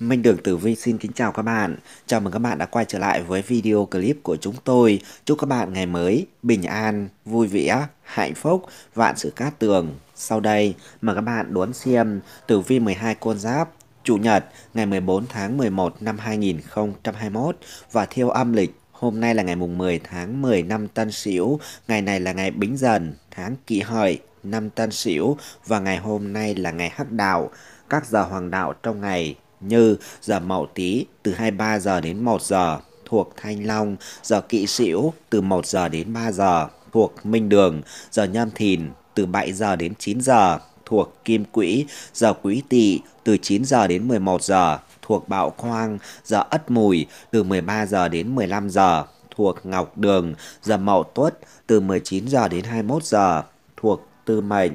Minh Đường Tử Vi xin kính chào các bạn. Chào mừng các bạn đã quay trở lại với video clip của chúng tôi. Chúc các bạn ngày mới bình an, vui vẻ, hạnh phúc, vạn sự cát tường. Sau đây, mời các bạn đón xem Tử Vi 12 con giáp Chủ nhật ngày 14 tháng 11 năm 2021 và theo âm lịch Hôm nay là ngày mùng 10 tháng 10 năm Tân Sửu, ngày này là ngày Bính Dần, tháng Kỷ Hợi, năm Tân Sửu và ngày hôm nay là ngày Hắc Đạo. Các giờ hoàng đạo trong ngày như giờ Mậu Tý từ 23 giờ đến 1 giờ thuộc Thanh Long, giờ Kỵ Sửu từ 1 giờ đến 3 giờ thuộc Minh Đường, giờ Nhâm Thìn từ 7 giờ đến 9 giờ thuộc Kim Quỹ, giờ Quý Tỵ từ 9 giờ đến 11 giờ thuộc Bạo Khoang, giờ Ất Mùi từ 13 giờ đến 15 giờ, thuộc Ngọc Đường, giờ Mậu Tuất từ 19 giờ đến 21 giờ, thuộc Tư Mệnh.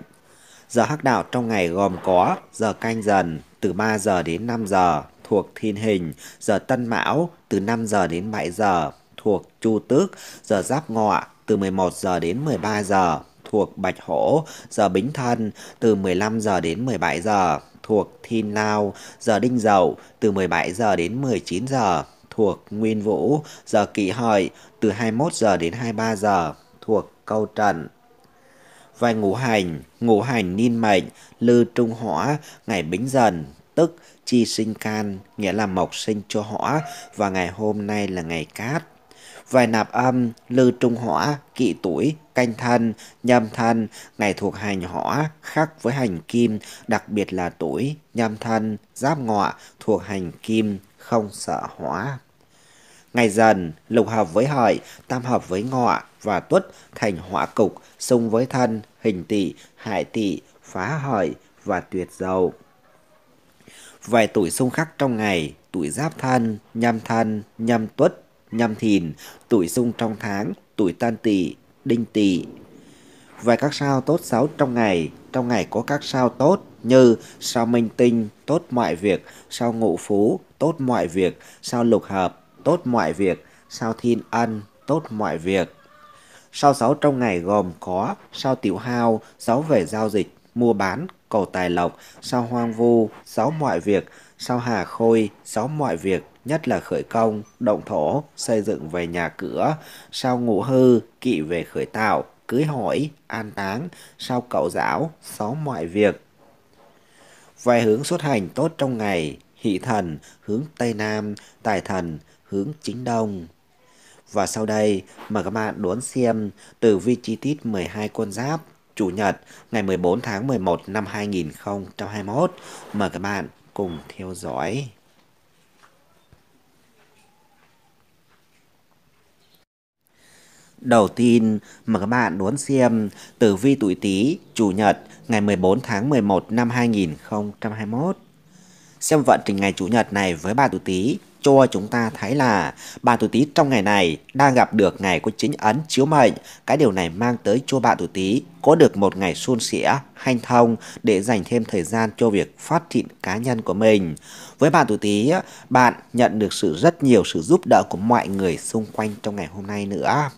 Giờ hắc đạo trong ngày gồm có giờ canh dần từ 3 giờ đến 5 giờ thuộc thiên hình, giờ tân mão từ 5 giờ đến 7 giờ thuộc chu tước, giờ giáp ngọ từ 11 giờ đến 13 giờ thuộc bạch hổ, giờ bính thân từ 15 giờ đến 17 giờ thuộc Thiên Lao, giờ Đinh Dậu từ 17 giờ đến 19 giờ thuộc Nguyên Vũ, giờ Kỷ Hợi từ 21 giờ đến 23 giờ thuộc Câu Trận. Và ngũ hành, ngũ hành niên mệnh, lư trung hỏa, ngày bính dần, tức chi sinh can, nghĩa là mộc sinh cho hỏa, và ngày hôm nay là ngày cát, vài nạp âm, lư trung hỏa, kỵ tuổi, canh thân, nhâm thân, ngày thuộc hành hỏa, khắc với hành kim, đặc biệt là tuổi, nhâm thân, giáp ngọ, thuộc hành kim, không sợ hỏa. Ngày dần, lục hợp với hợi, tam hợp với ngọ và tuất thành hỏa cục, xung với thân, hình tỵ, hại tỵ, phá hợi và tuyệt dầu Vài tuổi xung khắc trong ngày, tuổi giáp thân, nhâm thân, nhâm tuất, nhâm thìn, tuổi xung trong tháng, tuổi tan tỵ, đinh tỵ. Và các sao tốt xấu trong ngày, trong ngày có các sao tốt như sao minh tinh tốt mọi việc, sao ngụ phú tốt mọi việc, sao lục hợp tốt mọi việc, sao thiên ân tốt mọi việc. Sao xấu trong ngày gồm có sao tiểu hao, xấu về giao dịch, mua bán, cầu tài lộc, sao hoang vu, xấu mọi việc, sao hà khôi, xấu mọi việc, nhất là khởi công, động thổ, xây dựng về nhà cửa, sau ngủ hư, kỵ về khởi tạo, cưới hỏi, an táng, sau cậu giáo, xóm mọi việc. Vài hướng xuất hành tốt trong ngày, hỷ thần, hướng Tây Nam, tài thần, hướng Chính Đông. Và sau đây, mời các bạn đón xem từ vi chi tiết 12 con giáp Chủ nhật ngày 14 tháng 11 năm 2021. Mời các bạn cùng theo dõi. Đầu tiên, mà các bạn muốn xem Tử vi tuổi Tý, Chủ nhật, ngày 14 tháng 11 năm 2021. Xem vận trình ngày Chủ nhật này với bà tuổi Tý cho chúng ta thấy là bạn tuổi Tý trong ngày này đang gặp được ngày có chính ấn chiếu mệnh. Cái điều này mang tới cho bạn tuổi Tý có được một ngày suôn sẻ, hanh thông để dành thêm thời gian cho việc phát triển cá nhân của mình. Với bạn tuổi Tý, bạn nhận được sự rất nhiều sự giúp đỡ của mọi người xung quanh trong ngày hôm nay nữa.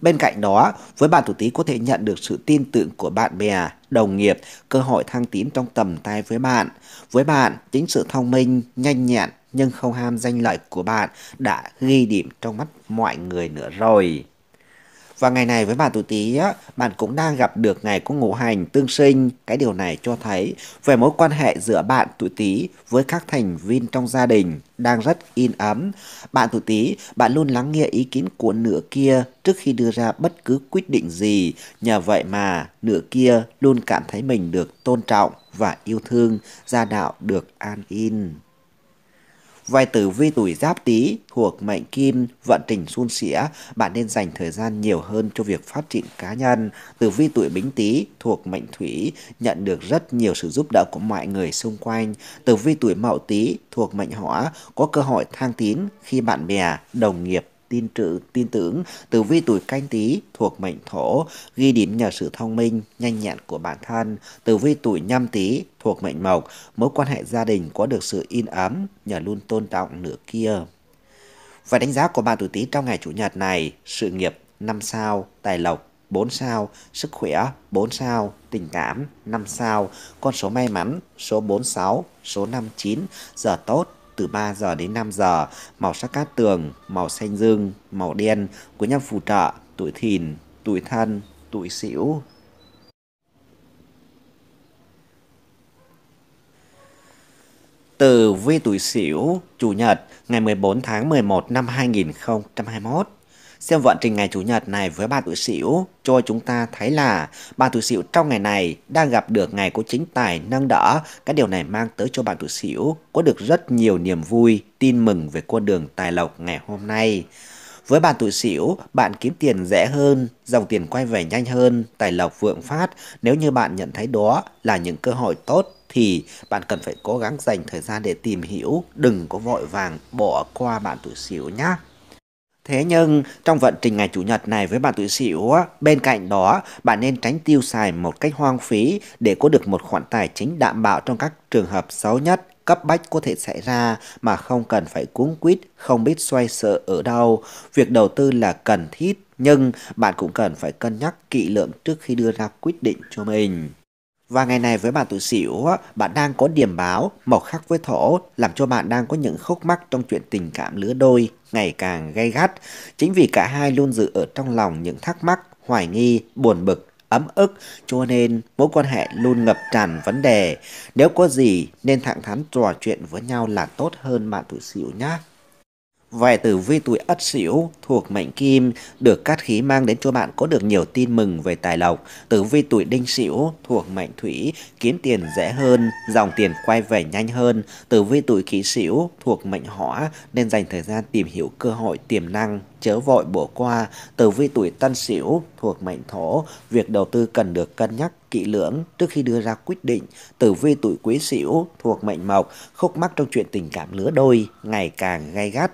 Bên cạnh đó, với bạn tuổi Tý có thể nhận được sự tin tưởng của bạn bè, đồng nghiệp, cơ hội thăng tiến trong tầm tay với bạn. Với bạn, chính sự thông minh, nhanh nhẹn nhưng không ham danh lợi của bạn đã ghi điểm trong mắt mọi người nữa rồi. Và ngày này với bạn tuổi Tý bạn cũng đang gặp được ngày có ngũ hành tương sinh. Cái điều này cho thấy về mối quan hệ giữa bạn tuổi Tý với các thành viên trong gia đình đang rất in ấm. Bạn tuổi Tý, bạn luôn lắng nghe ý kiến của nửa kia trước khi đưa ra bất cứ quyết định gì. Nhờ vậy mà nửa kia luôn cảm thấy mình được tôn trọng và yêu thương, gia đạo được an in. Vai tử vi tuổi giáp tý thuộc mệnh kim, vận trình suôn sẻ, bạn nên dành thời gian nhiều hơn cho việc phát triển cá nhân. Tử vi tuổi bính tý thuộc mệnh thủy, nhận được rất nhiều sự giúp đỡ của mọi người xung quanh. Tử vi tuổi mậu tý thuộc mệnh hỏa, có cơ hội thăng tín khi bạn bè, đồng nghiệp tin trữ, tin tưởng từ vi tuổi canh tý thuộc mệnh thổ ghi điểm nhờ sự thông minh nhanh nhẹn của bản thân Từ vi tuổi nhâm tý thuộc mệnh mộc mối quan hệ gia đình có được sự in ấm nhờ luôn tôn trọng nửa kia và đánh giá của bạn tuổi tý trong ngày chủ nhật này sự nghiệp 5 sao tài lộc 4 sao, sức khỏe 4 sao, tình cảm 5 sao, con số may mắn số 46, số 59, giờ tốt từ 3 giờ đến 5 giờ, màu sắc cát tường, màu xanh dương, màu đen của nhằm phù trợ tuổi thìn, tuổi thân, tuổi sửu. Từ vi tuổi sửu, Chủ nhật, ngày 14 tháng 11 năm 2021 Xem vận trình ngày Chủ nhật này với bà tuổi Sửu cho chúng ta thấy là bà tuổi Sửu trong ngày này đang gặp được ngày của chính tài nâng đỡ. Cái điều này mang tới cho bạn tuổi Sửu có được rất nhiều niềm vui, tin mừng về con đường tài lộc ngày hôm nay. Với bạn tuổi Sửu, bạn kiếm tiền dễ hơn, dòng tiền quay về nhanh hơn, tài lộc vượng phát. Nếu như bạn nhận thấy đó là những cơ hội tốt thì bạn cần phải cố gắng dành thời gian để tìm hiểu, đừng có vội vàng bỏ qua bạn tuổi Sửu nhé. Thế nhưng trong vận trình ngày Chủ nhật này với bạn tuổi Sửu, bên cạnh đó bạn nên tránh tiêu xài một cách hoang phí để có được một khoản tài chính đảm bảo trong các trường hợp xấu nhất cấp bách có thể xảy ra mà không cần phải cuống quýt, không biết xoay sở ở đâu. Việc đầu tư là cần thiết, nhưng bạn cũng cần phải cân nhắc kỹ lưỡng trước khi đưa ra quyết định cho mình. Và ngày này với bạn tuổi Sửu, bạn đang có điểm báo mộc khắc với thổ, làm cho bạn đang có những khúc mắc trong chuyện tình cảm lứa đôi ngày càng gay gắt. Chính vì cả hai luôn giữ ở trong lòng những thắc mắc, hoài nghi, buồn bực ấm ức cho nên mối quan hệ luôn ngập tràn vấn đề nếu có gì nên thẳng thắn trò chuyện với nhau là tốt hơn bạn tuổi sửu nhé Vài tử vi tuổi Ất Sửu thuộc mệnh Kim được cát khí mang đến cho bạn có được nhiều tin mừng về tài lộc. Tử vi tuổi Đinh Sửu thuộc mệnh Thủy kiếm tiền dễ hơn, dòng tiền quay về nhanh hơn. Tử vi tuổi Kỷ Sửu thuộc mệnh Hỏa nên dành thời gian tìm hiểu cơ hội tiềm năng chớ vội bỏ qua. Tử vi tuổi Tân Sửu thuộc mệnh Thổ, việc đầu tư cần được cân nhắc kỹ lưỡng trước khi đưa ra quyết định. Tử vi tuổi Quý Sửu thuộc mệnh Mộc, khúc mắc trong chuyện tình cảm lứa đôi ngày càng gay gắt.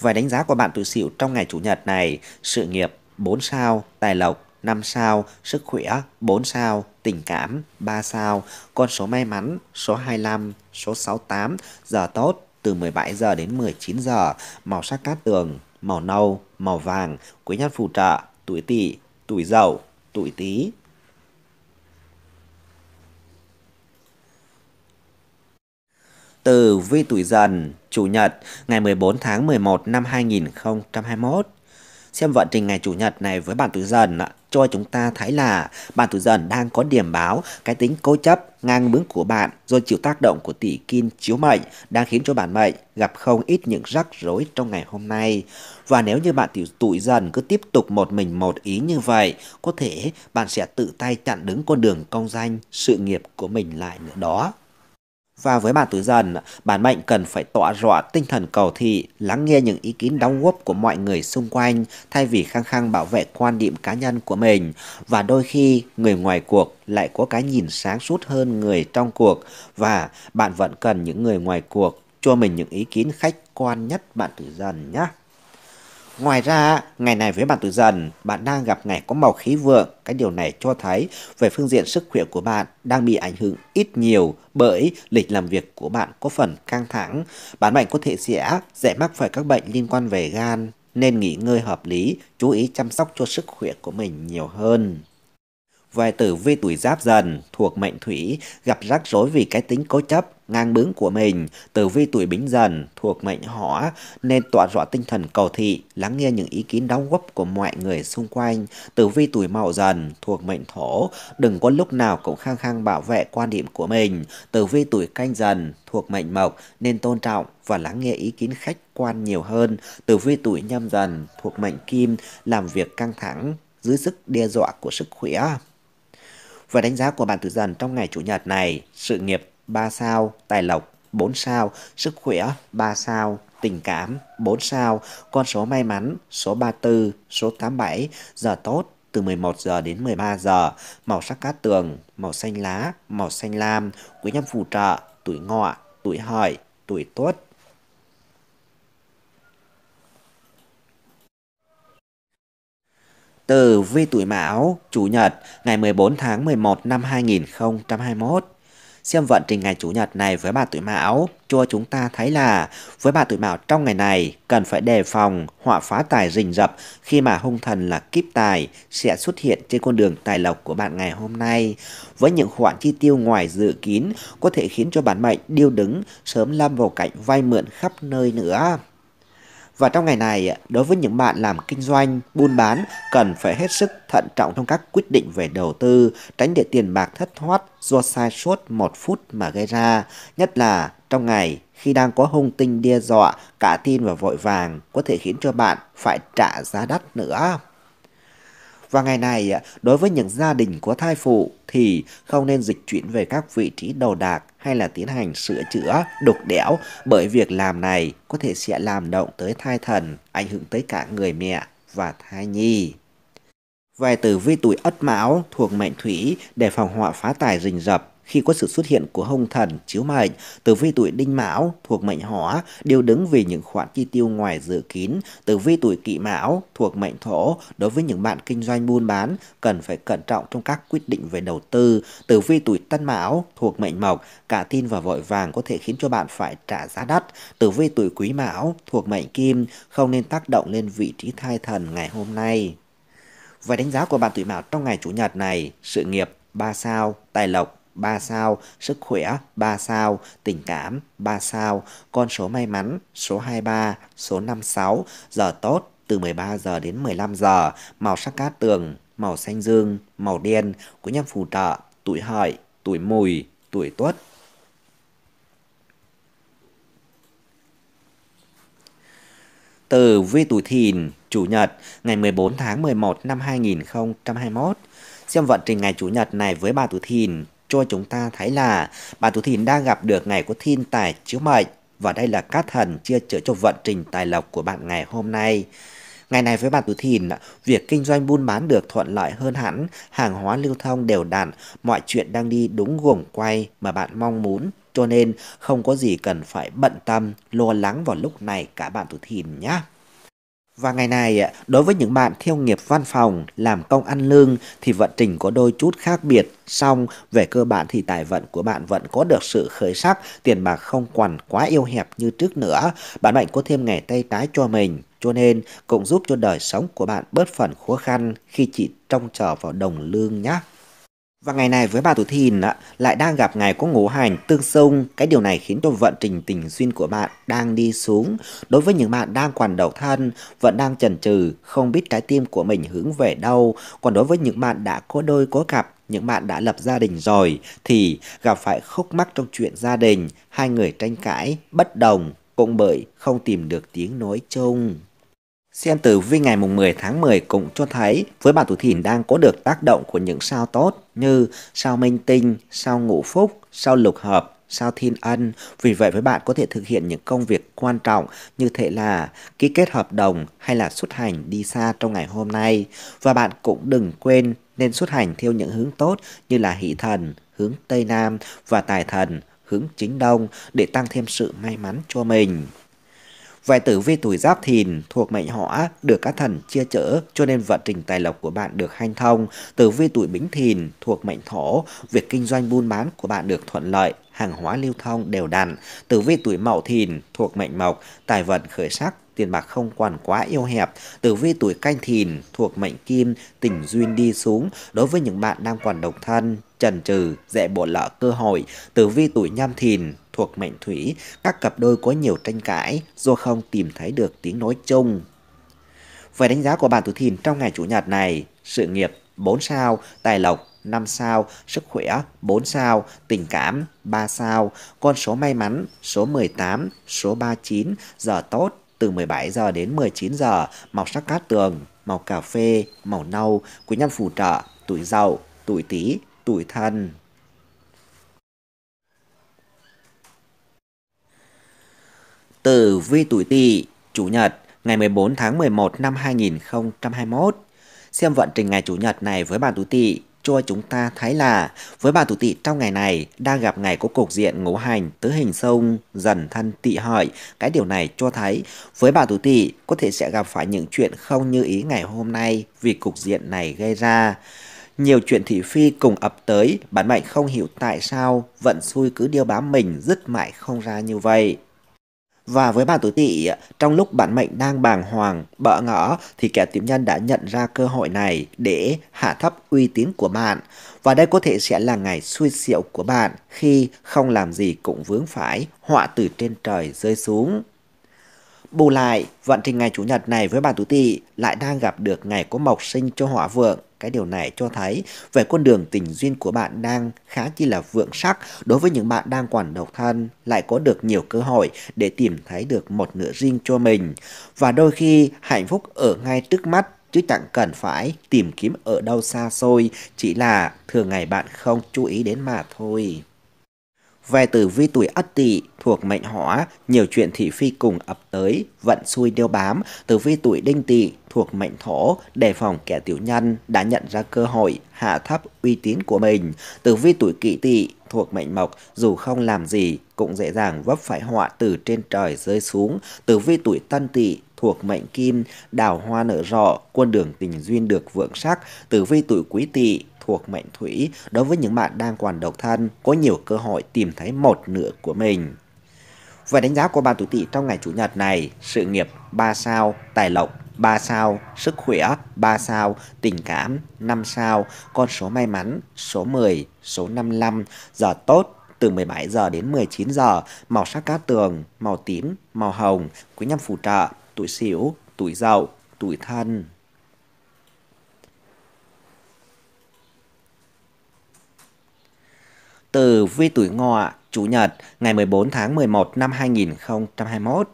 Và đánh giá của bạn tuổi sửu trong ngày Chủ nhật này, sự nghiệp 4 sao, tài lộc 5 sao, sức khỏe 4 sao, tình cảm 3 sao, con số may mắn số 25, số 68, giờ tốt từ 17 giờ đến 19 giờ, màu sắc cát tường, màu nâu, màu vàng, quý nhân phù trợ, tuổi tỵ, tuổi dậu, tuổi tý, từ Vi Tuổi Dần, Chủ nhật, ngày 14 tháng 11 năm 2021. Xem vận trình ngày Chủ nhật này với bạn Tuổi Dần cho chúng ta thấy là bạn tuổi dần đang có điểm báo cái tính cố chấp ngang bướng của bạn rồi chịu tác động của tỷ kim chiếu mệnh đang khiến cho bạn mệnh gặp không ít những rắc rối trong ngày hôm nay và nếu như bạn tiểu tuổi dần cứ tiếp tục một mình một ý như vậy có thể bạn sẽ tự tay chặn đứng con đường công danh sự nghiệp của mình lại nữa đó và với bạn tuổi dần, bản mệnh cần phải tọa rõ tinh thần cầu thị, lắng nghe những ý kiến đóng góp của mọi người xung quanh thay vì khăng khăng bảo vệ quan điểm cá nhân của mình. Và đôi khi người ngoài cuộc lại có cái nhìn sáng suốt hơn người trong cuộc và bạn vẫn cần những người ngoài cuộc cho mình những ý kiến khách quan nhất bạn tuổi dần nhé. Ngoài ra, ngày này với bạn tuổi dần, bạn đang gặp ngày có màu khí vượng. Cái điều này cho thấy về phương diện sức khỏe của bạn đang bị ảnh hưởng ít nhiều bởi lịch làm việc của bạn có phần căng thẳng. Bạn bệnh có thể sẽ dễ mắc phải các bệnh liên quan về gan, nên nghỉ ngơi hợp lý, chú ý chăm sóc cho sức khỏe của mình nhiều hơn. Vài tử vi tuổi giáp dần thuộc mệnh thủy gặp rắc rối vì cái tính cố chấp, ngang bướng của mình. Tử vi tuổi bính dần thuộc mệnh hỏa nên tỏa rõ tinh thần cầu thị, lắng nghe những ý kiến đóng góp của mọi người xung quanh. Tử vi tuổi mậu dần thuộc mệnh thổ, đừng có lúc nào cũng khăng khăng bảo vệ quan điểm của mình. Tử vi tuổi canh dần thuộc mệnh mộc nên tôn trọng và lắng nghe ý kiến khách quan nhiều hơn. Tử vi tuổi nhâm dần thuộc mệnh kim làm việc căng thẳng dưới sức đe dọa của sức khỏe. Và đánh giá của bạn tử dần trong ngày Chủ nhật này, sự nghiệp 3 sao, tài lộc 4 sao, sức khỏe 3 sao, tình cảm 4 sao, con số may mắn số 34, số 87, giờ tốt từ 11 giờ đến 13 giờ, màu sắc cát tường, màu xanh lá, màu xanh lam, quý nhân phù trợ, tuổi ngọ, tuổi hợi, tuổi tuất, từ Vi Tuổi Mão, Chủ nhật, ngày 14 tháng 11 năm 2021. Xem vận trình ngày Chủ nhật này với bà Tuổi Mão, cho chúng ta thấy là với bà Tuổi Mão trong ngày này cần phải đề phòng họa phá tài rình rập khi mà hung thần là kíp tài sẽ xuất hiện trên con đường tài lộc của bạn ngày hôm nay. Với những khoản chi tiêu ngoài dự kín có thể khiến cho bản mệnh điêu đứng sớm lâm vào cảnh vay mượn khắp nơi nữa. Và trong ngày này, đối với những bạn làm kinh doanh, buôn bán, cần phải hết sức thận trọng trong các quyết định về đầu tư, tránh để tiền bạc thất thoát do sai suốt một phút mà gây ra, nhất là trong ngày khi đang có hung tinh đe dọa, cả tin và vội vàng có thể khiến cho bạn phải trả giá đắt nữa. Và ngày này, à, đối với những gia đình có thai phụ thì không nên dịch chuyển về các vị trí đầu đạc hay là tiến hành sửa chữa, đục đẽo bởi việc làm này có thể sẽ làm động tới thai thần, ảnh hưởng tới cả người mẹ và thai nhi. Vài từ vi tuổi ất mão thuộc mệnh thủy để phòng họa phá tài rình rập khi có sự xuất hiện của hung thần, chiếu mệnh, từ vi tuổi đinh mão thuộc mệnh hỏa đều đứng vì những khoản chi tiêu ngoài dự kín. từ vi tuổi kỵ mão thuộc mệnh thổ đối với những bạn kinh doanh buôn bán cần phải cẩn trọng trong các quyết định về đầu tư. từ vi tuổi tân mão thuộc mệnh mộc, cả tin và vội vàng có thể khiến cho bạn phải trả giá đắt. từ vi tuổi quý mão thuộc mệnh kim không nên tác động lên vị trí thai thần ngày hôm nay. Và đánh giá của bạn tuổi mão trong ngày chủ nhật này, sự nghiệp 3 sao, tài lộc 3 sao, sức khỏe 3 sao, tình cảm 3 sao, con số may mắn số 23, số 56, giờ tốt từ 13 giờ đến 15 giờ, màu sắc cát tường, màu xanh dương, màu đen của nhằm phù trợ, tuổi hợi, tuổi mùi, tuổi tuất. Từ vi tuổi thìn, Chủ nhật, ngày 14 tháng 11 năm 2021. Xem vận trình ngày Chủ nhật này với bà tuổi thìn cho chúng ta thấy là bạn tuổi thìn đang gặp được ngày của thiên tài chiếu mệnh và đây là các thần chia chữa cho vận trình tài lộc của bạn ngày hôm nay. Ngày này với bạn tuổi thìn, việc kinh doanh buôn bán được thuận lợi hơn hẳn, hàng hóa lưu thông đều đặn, mọi chuyện đang đi đúng guồng quay mà bạn mong muốn. Cho nên không có gì cần phải bận tâm, lo lắng vào lúc này cả bạn tuổi thìn nhé. Và ngày này, đối với những bạn theo nghiệp văn phòng, làm công ăn lương thì vận trình có đôi chút khác biệt. Song, về cơ bản thì tài vận của bạn vẫn có được sự khởi sắc, tiền bạc không quằn quá yêu hẹp như trước nữa. Bạn mệnh có thêm ngày tay trái cho mình, cho nên cũng giúp cho đời sống của bạn bớt phần khó khăn khi chỉ trông chờ vào đồng lương nhé. Và ngày này với bà tuổi Thìn á, lại đang gặp ngày có ngũ hành tương xung, cái điều này khiến cho vận trình tình duyên của bạn đang đi xuống. Đối với những bạn đang quản độc thân, vẫn đang chần chừ, không biết trái tim của mình hướng về đâu. Còn đối với những bạn đã có đôi có cặp, những bạn đã lập gia đình rồi thì gặp phải khúc mắc trong chuyện gia đình, hai người tranh cãi, bất đồng cũng bởi không tìm được tiếng nói chung. Xem tử vi ngày 10 tháng 10 cũng cho thấy với bạn tuổi thìn đang có được tác động của những sao tốt như sao minh tinh, sao ngũ phúc, sao lục hợp, sao thiên ân. Vì vậy với bạn có thể thực hiện những công việc quan trọng như thế là ký kết hợp đồng hay là xuất hành đi xa trong ngày hôm nay. Và bạn cũng đừng quên nên xuất hành theo những hướng tốt như là hỷ thần, hướng Tây Nam và tài thần, hướng Chính Đông để tăng thêm sự may mắn cho mình. Vài tử vi tuổi giáp thìn thuộc mệnh hỏa được các thần chia chở cho nên vận trình tài lộc của bạn được hanh thông. Tử vi tuổi bính thìn thuộc mệnh thổ, việc kinh doanh buôn bán của bạn được thuận lợi hàng hóa lưu thông đều đặn. Tử vi tuổi Mậu Thìn thuộc mệnh Mộc, tài vận khởi sắc, tiền bạc không quản quá yêu hẹp. Tử vi tuổi Canh Thìn thuộc mệnh Kim, tình duyên đi xuống. Đối với những bạn đang còn độc thân, trần trừ, dễ bỏ lỡ cơ hội. Tử vi tuổi Nhâm Thìn thuộc mệnh thủy, các cặp đôi có nhiều tranh cãi do không tìm thấy được tiếng nói chung. Về đánh giá của bạn tuổi thìn trong ngày chủ nhật này, sự nghiệp 4 sao, tài lộc 5 sao, sức khỏe 4 sao, tình cảm 3 sao, con số may mắn số 18, số 39, giờ tốt từ 17 giờ đến 19 giờ, màu sắc cát tường, màu cà phê, màu nâu, quý nhân phù trợ, tuổi dậu, tuổi tý, tuổi thân. tử vi tuổi Tỵ, Chủ nhật, ngày 14 tháng 11 năm 2021. Xem vận trình ngày Chủ nhật này với bạn tuổi Tỵ cho chúng ta thấy là với bạn tuổi tỵ trong ngày này đang gặp ngày có cục diện ngũ hành tứ hình sông dần thân tỵ hợi cái điều này cho thấy với bạn tuổi tỵ có thể sẽ gặp phải những chuyện không như ý ngày hôm nay vì cục diện này gây ra nhiều chuyện thị phi cùng ập tới bản mệnh không hiểu tại sao vận xui cứ điêu bám mình dứt mãi không ra như vậy và với bàn tuổi tỵ, trong lúc bản mệnh đang bàng hoàng, bỡ ngỡ thì kẻ tiểu nhân đã nhận ra cơ hội này để hạ thấp uy tín của bạn. Và đây có thể sẽ là ngày xui xẻo của bạn khi không làm gì cũng vướng phải họa từ trên trời rơi xuống. Bù lại, vận trình ngày Chủ nhật này với bạn tuổi tỵ lại đang gặp được ngày có mộc sinh cho họa vượng cái điều này cho thấy về con đường tình duyên của bạn đang khá chi là vượng sắc đối với những bạn đang còn độc thân, lại có được nhiều cơ hội để tìm thấy được một nửa riêng cho mình. Và đôi khi hạnh phúc ở ngay trước mắt chứ chẳng cần phải tìm kiếm ở đâu xa xôi, chỉ là thường ngày bạn không chú ý đến mà thôi. Về tử vi tuổi Ất Tỵ thuộc mệnh Hỏa, nhiều chuyện thị phi cùng ập tới, vận xui đeo bám, tử vi tuổi Đinh Tỵ thuộc mệnh thổ đề phòng kẻ tiểu nhân đã nhận ra cơ hội hạ thấp uy tín của mình. từ vi tuổi kỵ tỵ thuộc mệnh mộc dù không làm gì cũng dễ dàng vấp phải họa từ trên trời rơi xuống. từ vi tuổi tân tỵ thuộc mệnh kim, đào hoa nở rộ, quân đường tình duyên được vượng sắc, từ vi tuổi quý tỵ thuộc mệnh thủy, đối với những bạn đang còn độc thân có nhiều cơ hội tìm thấy một nửa của mình. Và đánh giá của bạn tuổi Tỵ trong ngày chủ nhật này, sự nghiệp 3 sao, tài lộc 3 sao, sức khỏe 3 sao, tình cảm 5 sao, con số may mắn số 10, số 55, giờ tốt từ 17 giờ đến 19 giờ, màu sắc cát tường, màu tím, màu hồng, quý nhân phù trợ, tuổi Sửu, tuổi Dậu, tuổi Thân. Từ vi tuổi Ngọ Chủ nhật ngày 14 tháng 11 năm 2021.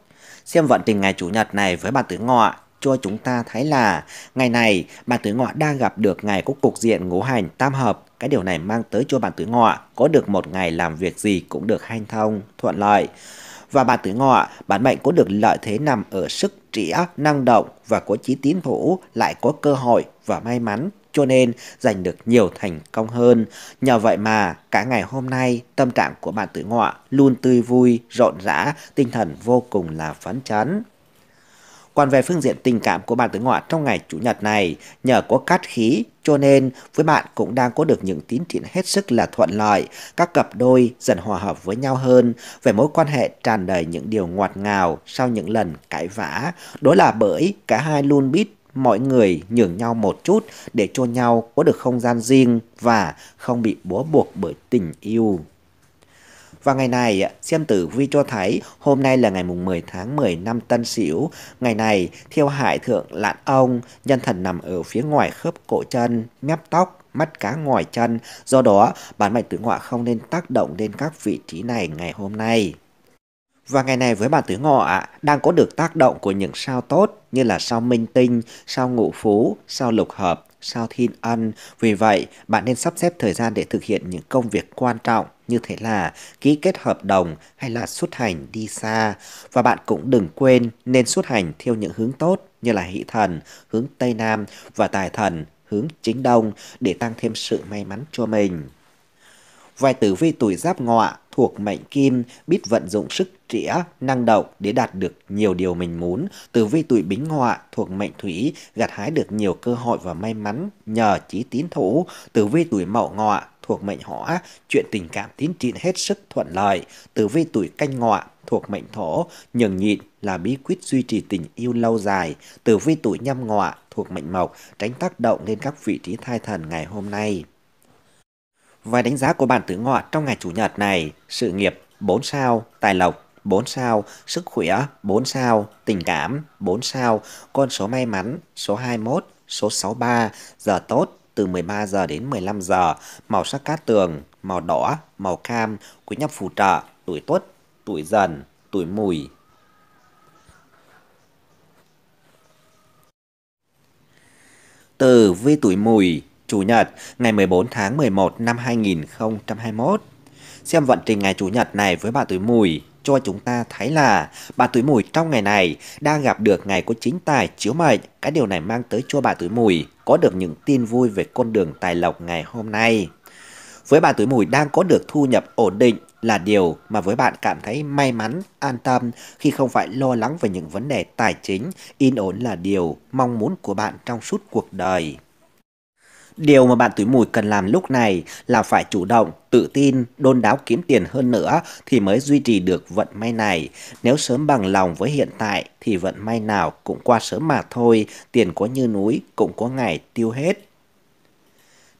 Xem vận trình ngày Chủ nhật này với bà Tử Ngọ cho chúng ta thấy là ngày này bạn tử ngọ đang gặp được ngày có cục diện ngũ hành tam hợp cái điều này mang tới cho bạn tử ngọ có được một ngày làm việc gì cũng được hanh thông thuận lợi và bạn tử ngọ bản mệnh có được lợi thế nằm ở sức trĩa năng động và có chí tín thủ lại có cơ hội và may mắn cho nên giành được nhiều thành công hơn. Nhờ vậy mà, cả ngày hôm nay, tâm trạng của bạn tuổi ngọ luôn tươi vui, rộn rã, tinh thần vô cùng là phấn chấn. Còn về phương diện tình cảm của bạn tuổi ngọ trong ngày Chủ nhật này, nhờ có cát khí cho nên với bạn cũng đang có được những tiến triển hết sức là thuận lợi, các cặp đôi dần hòa hợp với nhau hơn, về mối quan hệ tràn đầy những điều ngọt ngào sau những lần cãi vã. Đó là bởi cả hai luôn biết mọi người nhường nhau một chút để cho nhau có được không gian riêng và không bị bó buộc bởi tình yêu. Và ngày này, xem tử vi cho thấy hôm nay là ngày mùng 10 tháng 10 năm Tân Sửu. Ngày này, theo hải thượng lạn ông, nhân thần nằm ở phía ngoài khớp cổ chân, mép tóc, mắt cá ngoài chân. Do đó, bản mệnh tử ngọa không nên tác động đến các vị trí này ngày hôm nay. Và ngày này với bạn tuổi Ngọ đang có được tác động của những sao tốt như là sao Minh Tinh, sao Ngũ Phú, sao Lục Hợp, sao Thiên Ân. Vì vậy, bạn nên sắp xếp thời gian để thực hiện những công việc quan trọng như thế là ký kết hợp đồng hay là xuất hành đi xa. Và bạn cũng đừng quên nên xuất hành theo những hướng tốt như là hỷ thần, hướng Tây Nam và tài thần, hướng Chính Đông để tăng thêm sự may mắn cho mình. Vài tử vi tuổi giáp ngọ thuộc mệnh kim biết vận dụng sức trĩa, năng động để đạt được nhiều điều mình muốn. từ vi tuổi bính họa thuộc mệnh thủy gặt hái được nhiều cơ hội và may mắn nhờ trí tín thủ. từ vi tuổi mậu ngọ thuộc mệnh hỏa, chuyện tình cảm tiến triển hết sức thuận lợi. từ vi tuổi canh ngọ thuộc mệnh thổ, nhường nhịn là bí quyết duy trì tình yêu lâu dài. từ vi tuổi nhâm ngọ thuộc mệnh mộc, tránh tác động lên các vị trí thai thần ngày hôm nay. Và đánh giá của bạn tử ngọ trong ngày Chủ nhật này, sự nghiệp 4 sao, tài lộc 4 sao, sức khỏe 4 sao, tình cảm 4 sao, con số may mắn số 21, số 63, giờ tốt từ 13 giờ đến 15 giờ, màu sắc cát tường, màu đỏ, màu cam, quý nhân phù trợ, tuổi tuất, tuổi dần, tuổi mùi. Từ vi tuổi mùi Chủ nhật ngày 14 tháng 11 năm 2021. Xem vận trình ngày Chủ nhật này với bà tuổi mùi cho chúng ta thấy là bà tuổi mùi trong ngày này đang gặp được ngày có chính tài chiếu mệnh. Cái điều này mang tới cho bà tuổi mùi có được những tin vui về con đường tài lộc ngày hôm nay. Với bà tuổi mùi đang có được thu nhập ổn định là điều mà với bạn cảm thấy may mắn, an tâm khi không phải lo lắng về những vấn đề tài chính, in ổn là điều mong muốn của bạn trong suốt cuộc đời. Điều mà bạn tuổi mùi cần làm lúc này là phải chủ động, tự tin, đôn đáo kiếm tiền hơn nữa thì mới duy trì được vận may này. Nếu sớm bằng lòng với hiện tại thì vận may nào cũng qua sớm mà thôi, tiền có như núi cũng có ngày tiêu hết.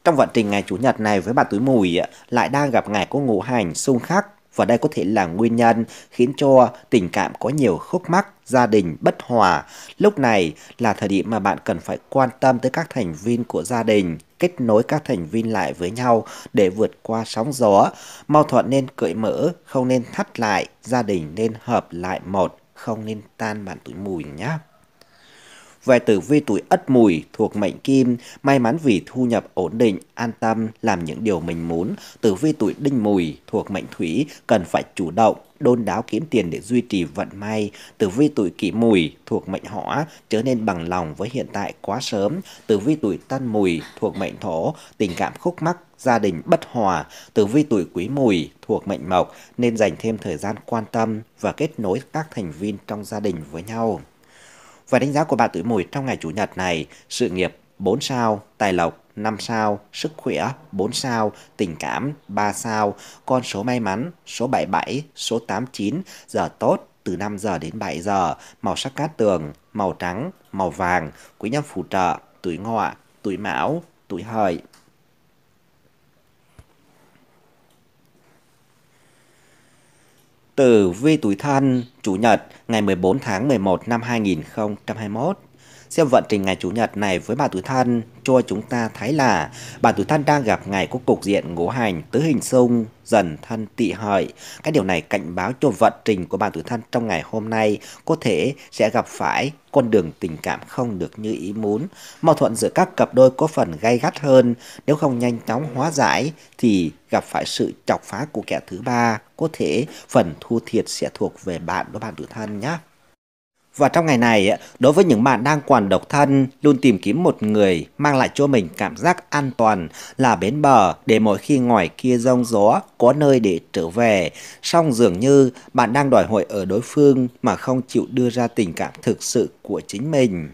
Trong vận trình ngày Chủ nhật này với bạn túi mùi lại đang gặp ngày có ngũ hành xung khắc và đây có thể là nguyên nhân khiến cho tình cảm có nhiều khúc mắc, gia đình bất hòa. Lúc này là thời điểm mà bạn cần phải quan tâm tới các thành viên của gia đình, kết nối các thành viên lại với nhau để vượt qua sóng gió. Mâu thuẫn nên cởi mở, không nên thắt lại, gia đình nên hợp lại một, không nên tan bạn tuổi mùi nhé về tử vi tuổi ất mùi thuộc mệnh kim, may mắn vì thu nhập ổn định, an tâm, làm những điều mình muốn. Tử vi tuổi đinh mùi thuộc mệnh thủy, cần phải chủ động, đôn đáo kiếm tiền để duy trì vận may. Tử vi tuổi kỷ mùi thuộc mệnh hỏa, trở nên bằng lòng với hiện tại quá sớm. Tử vi tuổi tân mùi thuộc mệnh thổ, tình cảm khúc mắc gia đình bất hòa, tử vi tuổi quý mùi thuộc mệnh mộc nên dành thêm thời gian quan tâm và kết nối các thành viên trong gia đình với nhau. Và đánh giá của bạn tuổi mùi trong ngày Chủ nhật này, sự nghiệp 4 sao, tài lộc 5 sao, sức khỏe 4 sao, tình cảm 3 sao, con số may mắn số 77, số 89, giờ tốt từ 5 giờ đến 7 giờ, màu sắc cát tường, màu trắng, màu vàng, quý nhân phù trợ, tuổi ngọ, tuổi mão, tuổi hợi. từ vi tuổi thân Chủ nhật ngày 14 tháng 11 năm 2021 xem vận trình ngày Chủ nhật này với bà tuổi Thân cho chúng ta thấy là bà tuổi Thân đang gặp ngày có cục diện ngũ hành tứ hình xung dần thân tị hợi. Cái điều này cảnh báo cho vận trình của bà tuổi Thân trong ngày hôm nay có thể sẽ gặp phải con đường tình cảm không được như ý muốn. Mâu thuẫn giữa các cặp đôi có phần gay gắt hơn, nếu không nhanh chóng hóa giải thì gặp phải sự chọc phá của kẻ thứ ba, có thể phần thu thiệt sẽ thuộc về bạn của bạn tuổi thân nhé. Và trong ngày này, đối với những bạn đang còn độc thân, luôn tìm kiếm một người mang lại cho mình cảm giác an toàn là bến bờ để mỗi khi ngoài kia rông gió có nơi để trở về. Song dường như bạn đang đòi hỏi ở đối phương mà không chịu đưa ra tình cảm thực sự của chính mình.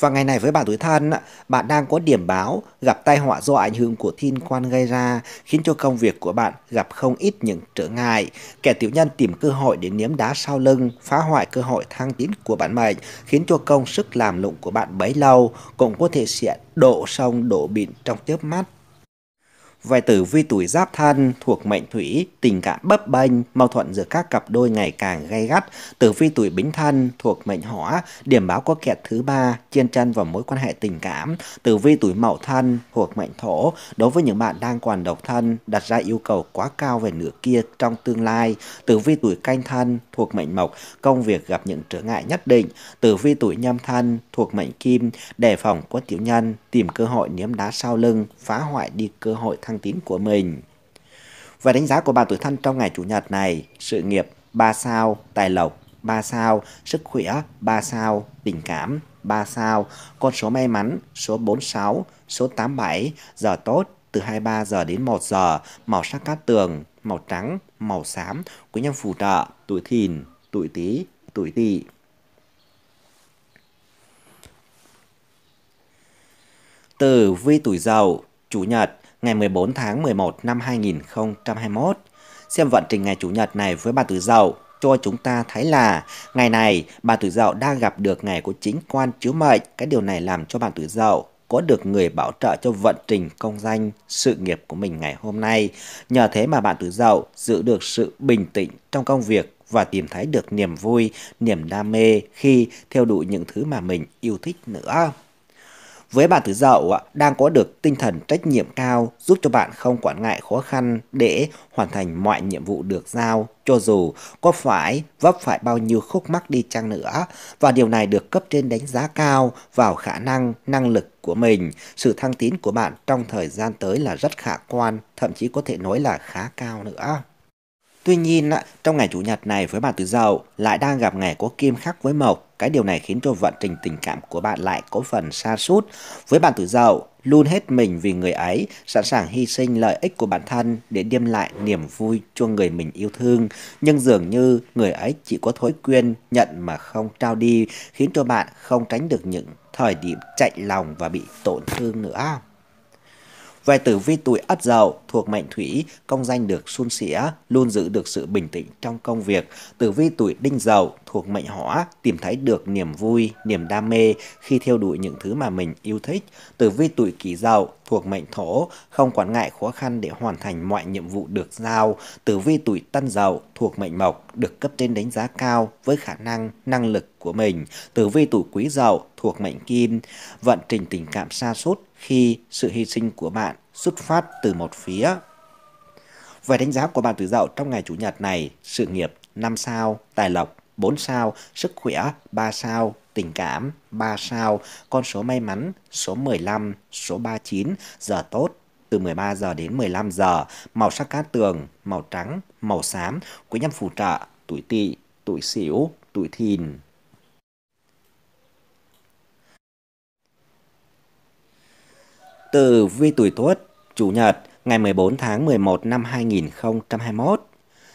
Và ngày này với bạn tuổi thân, bạn đang có điểm báo gặp tai họa do ảnh hưởng của thiên quan gây ra, khiến cho công việc của bạn gặp không ít những trở ngại. Kẻ tiểu nhân tìm cơ hội để nếm đá sau lưng, phá hoại cơ hội thăng tiến của bạn mệnh, khiến cho công sức làm lụng của bạn bấy lâu cũng có thể sẽ đổ sông đổ biển trong chớp mắt. Vài tử vi tuổi giáp thân thuộc mệnh thủy, tình cảm bấp bênh, mâu thuẫn giữa các cặp đôi ngày càng gay gắt. Tử vi tuổi bính thân thuộc mệnh hỏa, điểm báo có kẹt thứ ba, trên chân vào mối quan hệ tình cảm. Tử vi tuổi mậu thân thuộc mệnh thổ, đối với những bạn đang còn độc thân, đặt ra yêu cầu quá cao về nửa kia trong tương lai. Tử vi tuổi canh thân thuộc mệnh mộc, công việc gặp những trở ngại nhất định. Tử vi tuổi nhâm thân thuộc mệnh kim, đề phòng có tiểu nhân, tìm cơ hội ném đá sau lưng, phá hoại đi cơ hội thăng thăng tín của mình. Và đánh giá của bà tuổi thân trong ngày Chủ nhật này, sự nghiệp 3 sao, tài lộc 3 sao, sức khỏe 3 sao, tình cảm 3 sao, con số may mắn số 46, số 87, giờ tốt từ 23 giờ đến 1 giờ, màu sắc cát tường, màu trắng, màu xám, quý nhân phù trợ, tuổi thìn, tuổi tý, tuổi tỵ. từ vi tuổi giàu chủ nhật, ngày 14 tháng 11 năm 2021. Xem vận trình ngày Chủ nhật này với bà Tử Dậu cho chúng ta thấy là ngày này bà Tử Dậu đang gặp được ngày của chính quan chiếu mệnh. Cái điều này làm cho bà Tử Dậu có được người bảo trợ cho vận trình công danh sự nghiệp của mình ngày hôm nay. Nhờ thế mà bạn Tử Dậu giữ được sự bình tĩnh trong công việc và tìm thấy được niềm vui, niềm đam mê khi theo đuổi những thứ mà mình yêu thích nữa. Với bạn Tử Dậu đang có được tinh thần trách nhiệm cao giúp cho bạn không quản ngại khó khăn để hoàn thành mọi nhiệm vụ được giao cho dù có phải vấp phải bao nhiêu khúc mắc đi chăng nữa và điều này được cấp trên đánh giá cao vào khả năng, năng lực của mình. Sự thăng tiến của bạn trong thời gian tới là rất khả quan, thậm chí có thể nói là khá cao nữa. Tuy nhiên, trong ngày Chủ nhật này với bạn Tử Dậu lại đang gặp ngày có kim khắc với Mộc cái điều này khiến cho vận trình tình cảm của bạn lại có phần xa sút Với bạn tử dậu, luôn hết mình vì người ấy, sẵn sàng hy sinh lợi ích của bản thân để đem lại niềm vui cho người mình yêu thương. Nhưng dường như người ấy chỉ có thói quen nhận mà không trao đi, khiến cho bạn không tránh được những thời điểm chạy lòng và bị tổn thương nữa. Về tử vi tuổi ất dậu thuộc mệnh thủy, công danh được suôn sẻ, luôn giữ được sự bình tĩnh trong công việc. Tử vi tuổi đinh dậu thuộc mệnh hỏa, tìm thấy được niềm vui, niềm đam mê khi theo đuổi những thứ mà mình yêu thích. Tử vi tuổi kỷ dậu thuộc mệnh thổ, không quản ngại khó khăn để hoàn thành mọi nhiệm vụ được giao. Tử vi tuổi tân dậu thuộc mệnh mộc, được cấp trên đánh giá cao với khả năng, năng lực của mình. Tử vi tuổi quý dậu thuộc mệnh kim, vận trình tình cảm xa sút khi sự hy sinh của bạn xuất phát từ một phía. Về đánh giá của bạn tuổi dậu trong ngày Chủ nhật này, sự nghiệp 5 sao, tài lộc 4 sao, sức khỏe 3 sao, tình cảm 3 sao, con số may mắn số 15, số 39, giờ tốt từ 13 giờ đến 15 giờ, màu sắc cát tường, màu trắng, màu xám, quý nhân phù trợ, tuổi tỵ, tuổi sửu, tuổi thìn. từ Vi tuổi Tuất, Chủ nhật ngày 14 tháng 11 năm 2021.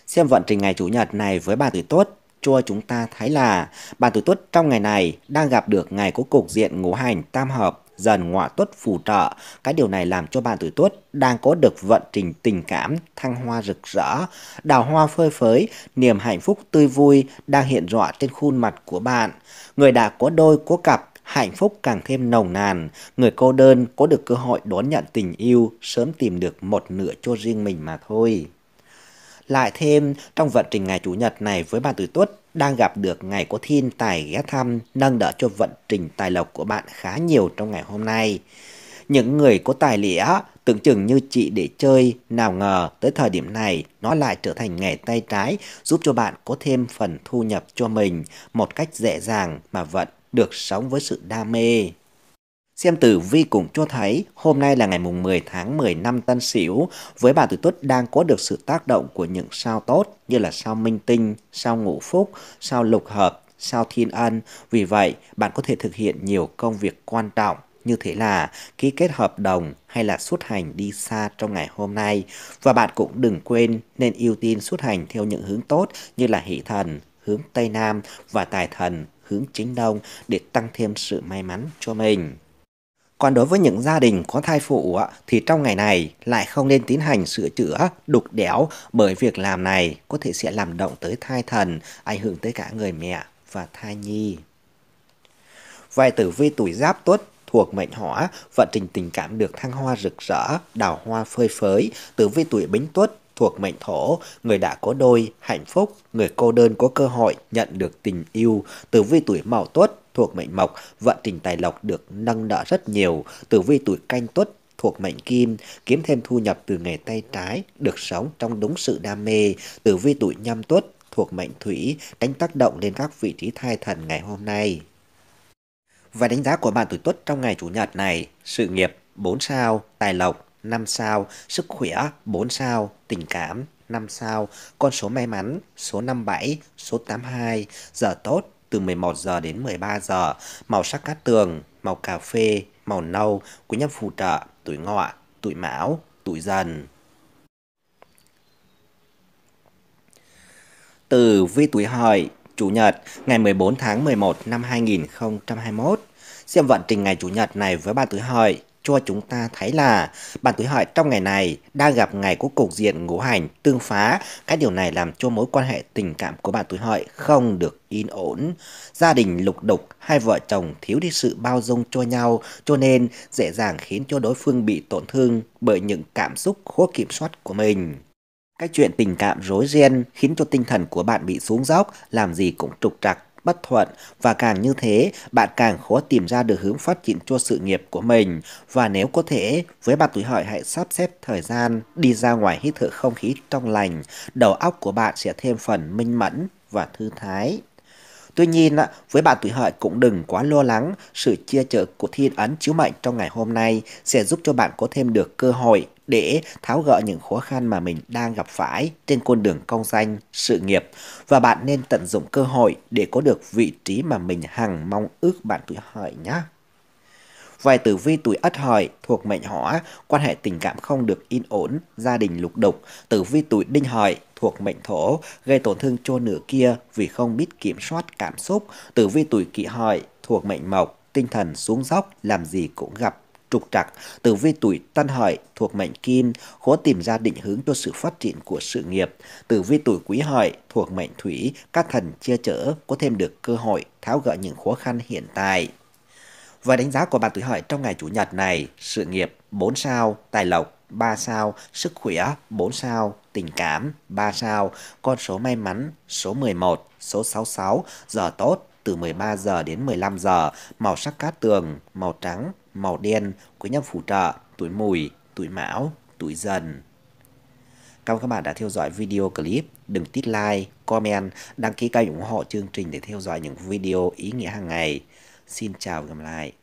Xem vận trình ngày Chủ nhật này với bà tuổi Tuất cho chúng ta thấy là bà tuổi Tuất trong ngày này đang gặp được ngày có cục diện ngũ hành tam hợp dần ngọa tuất phù trợ. Cái điều này làm cho bạn tuổi tuất đang có được vận trình tình cảm, thăng hoa rực rỡ, đào hoa phơi phới, niềm hạnh phúc tươi vui đang hiện rõ trên khuôn mặt của bạn. Người đã có đôi, có cặp hạnh phúc càng thêm nồng nàn, người cô đơn có được cơ hội đón nhận tình yêu sớm tìm được một nửa cho riêng mình mà thôi. Lại thêm, trong vận trình ngày Chủ nhật này với bạn tuổi Tuất, đang gặp được ngày có thiên tài ghé thăm, nâng đỡ cho vận trình tài lộc của bạn khá nhiều trong ngày hôm nay. Những người có tài lĩa, tưởng chừng như chị để chơi, nào ngờ tới thời điểm này nó lại trở thành nghề tay trái, giúp cho bạn có thêm phần thu nhập cho mình một cách dễ dàng mà vận được sống với sự đam mê. Xem tử vi cũng cho thấy hôm nay là ngày mùng 10 tháng 10 năm Tân Sửu với bà tuổi Tuất đang có được sự tác động của những sao tốt như là sao Minh Tinh, sao Ngũ Phúc, sao Lục Hợp, sao Thiên Ân. Vì vậy, bạn có thể thực hiện nhiều công việc quan trọng như thế là ký kết hợp đồng hay là xuất hành đi xa trong ngày hôm nay. Và bạn cũng đừng quên nên ưu tiên xuất hành theo những hướng tốt như là hỷ thần, hướng Tây Nam và tài thần hướng chính đông để tăng thêm sự may mắn cho mình. Còn đối với những gia đình có thai phụ thì trong ngày này lại không nên tiến hành sửa chữa, đục đẽo bởi việc làm này có thể sẽ làm động tới thai thần, ảnh hưởng tới cả người mẹ và thai nhi. Vài tử vi tuổi giáp tuất thuộc mệnh hỏa, vận trình tình cảm được thăng hoa rực rỡ, đào hoa phơi phới, tử vi tuổi bính tuất thuộc mệnh thổ, người đã có đôi, hạnh phúc, người cô đơn có cơ hội nhận được tình yêu, tử vi tuổi mão tuất thuộc mệnh mộc, vận trình tài lộc được nâng đỡ rất nhiều, tử vi tuổi canh tuất thuộc mệnh kim, kiếm thêm thu nhập từ nghề tay trái, được sống trong đúng sự đam mê, tử vi tuổi nhâm tuất thuộc mệnh thủy, tránh tác động lên các vị trí thai thần ngày hôm nay. Và đánh giá của bạn tuổi tuất trong ngày chủ nhật này, sự nghiệp 4 sao, tài lộc 5 sao, sức khỏe 4 sao, tình cảm 5 sao, con số may mắn số 57, số 82, giờ tốt từ 11 giờ đến 13 giờ, màu sắc cát tường, màu cà phê, màu nâu, quý nhân phù trợ, tuổi ngọ, tuổi mão, tuổi dần. Từ vi tuổi hợi, Chủ nhật, ngày 14 tháng 11 năm 2021. Xem vận trình ngày Chủ nhật này với ba tuổi hợi cho chúng ta thấy là bạn tuổi hợi trong ngày này đang gặp ngày của cục diện ngũ hành tương phá. Cái điều này làm cho mối quan hệ tình cảm của bạn tuổi hợi không được yên ổn. Gia đình lục đục, hai vợ chồng thiếu đi sự bao dung cho nhau cho nên dễ dàng khiến cho đối phương bị tổn thương bởi những cảm xúc khó kiểm soát của mình. Cái chuyện tình cảm rối ren khiến cho tinh thần của bạn bị xuống dốc, làm gì cũng trục trặc bất thuận và càng như thế bạn càng khó tìm ra được hướng phát triển cho sự nghiệp của mình và nếu có thể với bạn tuổi hợi hãy sắp xếp thời gian đi ra ngoài hít thở không khí trong lành đầu óc của bạn sẽ thêm phần minh mẫn và thư thái Tuy nhiên, với bạn tuổi hợi cũng đừng quá lo lắng, sự chia chở của thiên ấn chiếu mệnh trong ngày hôm nay sẽ giúp cho bạn có thêm được cơ hội để tháo gỡ những khó khăn mà mình đang gặp phải trên con đường công danh, sự nghiệp và bạn nên tận dụng cơ hội để có được vị trí mà mình hằng mong ước bạn tuổi hợi nhé. Vài tử vi tuổi ất hợi thuộc mệnh hỏa, quan hệ tình cảm không được yên ổn, gia đình lục đục. Tử vi tuổi đinh hợi thuộc mệnh thổ, gây tổn thương cho nửa kia vì không biết kiểm soát cảm xúc. Tử vi tuổi kỷ hợi thuộc mệnh mộc, tinh thần xuống dốc, làm gì cũng gặp trục trặc từ vi tuổi tân hợi thuộc mệnh kim khó tìm ra định hướng cho sự phát triển của sự nghiệp từ vi tuổi quý hợi thuộc mệnh thủy các thần chia chở có thêm được cơ hội tháo gỡ những khó khăn hiện tại và đánh giá của bạn tuổi hợi trong ngày chủ nhật này sự nghiệp 4 sao tài lộc 3 sao, sức khỏe 4 sao, tình cảm 3 sao, con số may mắn số 11, số 66, giờ tốt từ 13 giờ đến 15 giờ, màu sắc cát tường, màu trắng, màu đen của nhóm phụ trợ tuổi mùi, tuổi mão, tuổi dần. Cảm ơn các bạn đã theo dõi video clip. Đừng tít like, comment, đăng ký kênh ủng hộ chương trình để theo dõi những video ý nghĩa hàng ngày. Xin chào và gặp lại.